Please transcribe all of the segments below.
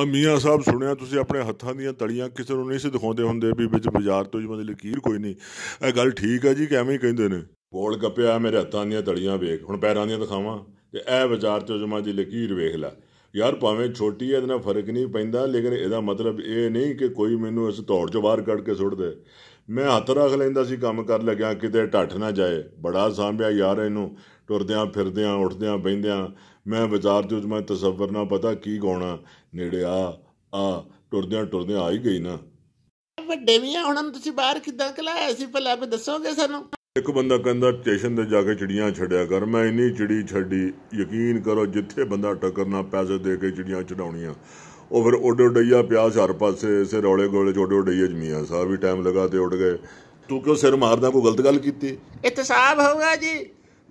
ਆ ਮੀਆਂ ਸਾਹਿਬ ਸੁਣਿਆ ਤੁਸੀਂ ਆਪਣੇ ਹੱਥਾਂ ਦੀਆਂ ਤੜੀਆਂ ਕਿਸੇ ਨੂੰ ਨਹੀਂ ਸੀ ਦਿਖਾਉਂਦੇ ਹੁੰਦੇ ਵੀ ਵਿੱਚ ਬਾਜ਼ਾਰ ਤੋਂ ਜਿਵੇਂ ਲਕੀਰ ਕੋਈ ਨਹੀਂ ਇਹ ਗੱਲ ਠੀਕ ਹੈ ਜੀ ਕਿ ਐਵੇਂ ਹੀ ਕਹਿੰਦੇ ਨੇ ਗੋਲ ਗੱਪਿਆ ਮੇਰੇ ਹੱਥਾਂ ਦੀਆਂ ਤੜੀਆਂ ਵੇਖ ਹੁਣ ਪੈਰਾਂ ਦੀਆਂ ਦਿਖਾਵਾਂ ਤੇ ਇਹ ਬਾਜ਼ਾਰ ਤੋਂ ਜਮਾ ਦੀ ਲਕੀਰ ਵੇਖ ਲੈ ਯਾਰ ਭਾਵੇਂ ਛੋਟੀ ਹੈ ਇਹਦੇ ਨਾਲ ਫਰਕ ਨਹੀਂ ਪੈਂਦਾ ਲੇਕਿਨ ਇਹਦਾ ਮਤਲਬ ਇਹ ਨਹੀਂ ਕਿ ਕੋਈ ਮੈਨੂੰ ਇਸ ਧੌੜ ਚੋਂ ਬਾਹਰ ਕੱਢ ਕੇ ਸੁੱਟ ਦੇ ਮੈਂ ਹੱਥ ਰੱਖ ਲੈਂਦਾ ਸੀ ਕੰਮ ਕਰ ਲੱਗਿਆ ਕਿਤੇ ਢੱਠ ਨਾ ਜਾਏ ਬੜਾ ਸਾਂਭਿਆ ਯਾਰ ਇਹਨੂੰ ਟੁਰਦਿਆਂ ਫਿਰਦਿਆਂ ਉੱਠਦਿਆਂ ਬੈਂਦਿਆਂ ਮੈਂ ਬਾਜ਼ਾਰ ਚੋਂ ਮੈਂ ਤਸੱਵਰ ਨਾ ਪਤਾ ਕੀ ਗਾਉਣਾ ਨੇੜੇ ਆ ਆ ਟੁਰਦਿਆਂ ਟੁਰਦਿਆਂ ਆ ਹੀ ਗਈ ਨਾ ਵੱਡੇ ਵੀ ਆ ਤੁਸੀਂ ਬਾਹਰ ਕਿੱਦਾਂ ਕਲਾਇਆ ਸੀ ਭਲਾ ਵੀ ਦੱਸੋਗੇ ਸਾਨੂੰ ਇੱਕ ਬੰਦਾ ਕਹਿੰਦਾ ਸਟੇਸ਼ਨ ਤੇ ਜਾ ਕੇ ਚਿੜੀਆਂ ਛੜਿਆ ਕਰ ਮੈਂ ਇੰਨੀ ਚਿੜੀ ਛੱਡੀ ਯਕੀਨ ਕਰੋ ਜਿੱਥੇ ਬੰਦਾ ਟੱਕਰਨਾ ਪੈਸੇ ਦੇ ਕੇ ਚਿੜੀਆਂ ਚੜਾਉਣੀਆਂ ਉਹ ਫਿਰ ਉਡੋ ਡਈਆ ਪਿਆਸ ਹਰ ਪਾਸੇ ਇਸੇ ਰੌਲੇ ਗੋਲੇ ਛੋਡੋ ਡਈਏ ਜਮੀਆਂ ਸਾਹਿਬ ਵੀ ਟਾਈਮ ਲਗਾ ਤੇ ਉੱਡ ਗਏ ਤੂੰ ਕਿਉਂ ਸਿਰ ਮਾਰਦਾ ਕੋਈ ਗਲਤ ਗੱਲ ਕੀਤੀ ਇਤਸਾਬ ਹੋਊਗਾ ਜੀ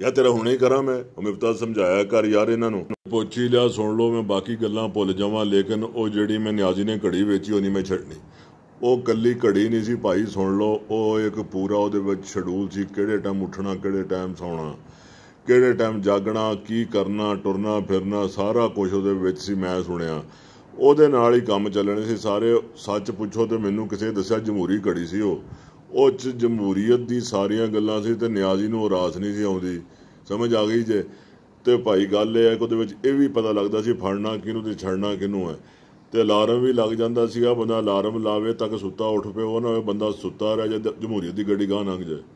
ਯਾ ਤੇਰਾ ਹੁਣੇ ਹੀ ਕਰਾਂ ਮੈਂ ਹਮਿਫਤਾ ਸਮਝਾਇਆ ਕਰ ਯਾਰ ਇਹਨਾਂ ਨੂੰ ਪੁੱਛੀ ਲਿਆ ਸੁਣ ਲਓ ਮੈਂ ਬਾਕੀ ਗੱਲਾਂ ਭੁੱਲ ਜਾਵਾਂ ਲੇਕਿਨ ਉਹ ਜਿਹੜੀ ਮੈਂ ਨਿਆਜ਼ੀ ਨੇ ਘੜੀ ਵੇਚੀ ਉਹ ਨਹੀਂ ਮੈਂ ਛੱਡਣੀ ਉਹ ਕੱਲੀ ਘੜੀ ਨਹੀਂ ਸੀ ਭਾਈ ਸੁਣ ਲਓ ਉਹ ਇੱਕ ਪੂਰਾ ਉਹਦੇ ਵਿੱਚ ਸ਼ਡਿਊਲ ਸੀ ਕਿਹੜੇ ਟਾਈਮ ਉੱਠਣਾ ਕਿਹੜੇ ਟਾਈਮ ਸੌਣਾ ਕਿਹੜੇ ਟਾਈਮ ਜਾਗਣਾ ਕੀ ਕਰਨਾ ਟੁਰਨਾ ਫਿਰਨਾ ਸਾਰਾ ਕੁਝ ਉਹਦੇ ਵਿੱਚ ਸੀ ਮੈਂ ਸੁਣਿਆ ਉਹਦੇ ਨਾਲ ਹੀ ਕੰਮ ਚੱਲਣੇ ਸੀ ਸਾਰੇ ਸੱਚ ਪੁੱਛੋ ਤੇ ਮੈਨੂੰ ਕਿਸੇ ਦੱਸਿਆ ਜਮਹੂਰੀ ਘੜੀ ਸੀ ਉਹ ਉਹ ਚ ਜਮਹੂਰੀਅਤ ਦੀ ਸਾਰੀਆਂ ਗੱਲਾਂ ਸੀ ਤੇ ਨਿਆਜ਼ੀ ਨੂੰ ਰਾਸ ਨਹੀਂ ਸੀ ਆਉਂਦੀ ਸਮਝ ਆ ਗਈ ਜੇ ਤੇ ਭਾਈ ਗੱਲ ਇਹ ਹੈ ਕਿ ਉਹਦੇ ਵਿੱਚ ਇਹ ਵੀ ਪਤਾ ਲੱਗਦਾ ਸੀ ਫੜਨਾ ਕਿਹਨੂੰ ਤੇ ਛੜਨਾ ਕਿਹਨੂੰ ਹੈ ਤੇ ਅਲਾਰਮ ਵੀ ਲੱਗ ਜਾਂਦਾ ਸੀਗਾ ਬੰਦਾ ਅਲਾਰਮ ਲਾਵੇ ਤੱਕ ਸੁੱਤਾ ਉੱਠ ਪਿਓ ਨਾ ਬੰਦਾ ਸੁੱਤਾ ਰਹਿ ਜਾ ਜਮਹੂਰੀਅਤ ਦੀ ਗੱਡੀ ਗਾਂ ਲੰਘ ਜਾਏ